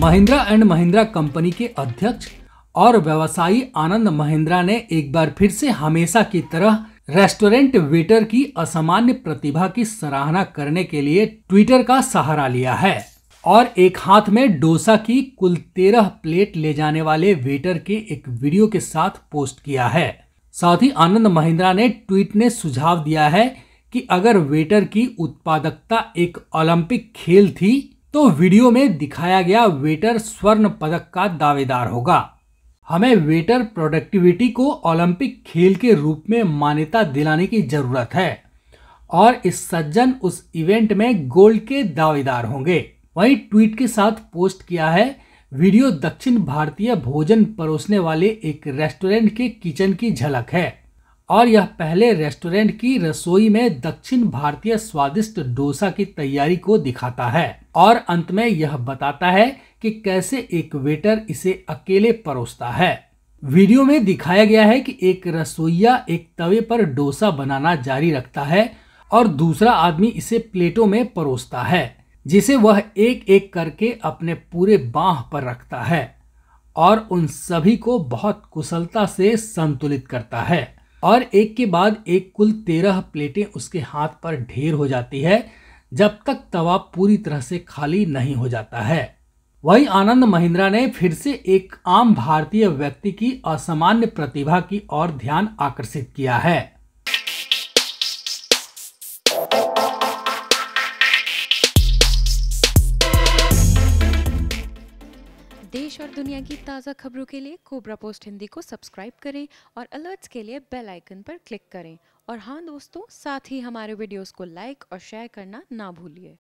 Mahindra and Mahindra company के अध्यक्ष और व्यवसायी आनंद महिंद्रा ने एक बार फिर से हमेशा की तरह रेस्टोरेंट वेटर की असामान्य प्रतिभा की सराहना करने के लिए ट्विटर का सहारा लिया है और एक हाथ में डोसा की कुल तेरह प्लेट ले जाने वाले वेटर के एक वीडियो के साथ पोस्ट किया है साथ ही आनंद महिंद्रा ने ट्वीट ने सुझाव दिया है कि अगर वेटर की उत्पादकता एक ओलंपिक खेल थी तो वीडियो में दिखाया गया वेटर स्वर्ण पदक का दावेदार होगा हमें वेटर प्रोडक्टिविटी को ओलंपिक खेल के रूप में मान्यता दिलाने की जरूरत है और इस सज्जन उस इवेंट में गोल्ड के दावेदार होंगे वहीं ट्वीट के साथ पोस्ट किया है वीडियो दक्षिण भारतीय भोजन परोसने वाले एक रेस्टोरेंट के किचन की झलक है और यह पहले रेस्टोरेंट की रसोई में दक्षिण भारतीय स्वादिष्ट डोसा की तैयारी को दिखाता है और अंत में यह बताता है कि कैसे एक वेटर इसे अकेले परोसता है वीडियो में दिखाया गया है कि एक रसोईया एक तवे पर डोसा बनाना जारी रखता है और दूसरा आदमी इसे प्लेटों में परोसता है जिसे वह एक एक करके अपने पूरे बांह पर रखता है और उन सभी को बहुत कुशलता से संतुलित करता है और एक के बाद एक कुल तेरह प्लेटें उसके हाथ पर ढेर हो जाती है जब तक तवा पूरी तरह से खाली नहीं हो जाता है वहीं आनंद महिंद्रा ने फिर से एक आम भारतीय व्यक्ति की असामान्य प्रतिभा की ओर ध्यान आकर्षित किया है देश और दुनिया की ताज़ा खबरों के लिए कोबरा पोस्ट हिंदी को सब्सक्राइब करें और अलर्ट्स के लिए बेल आइकन पर क्लिक करें और हाँ दोस्तों साथ ही हमारे वीडियोस को लाइक और शेयर करना ना भूलिए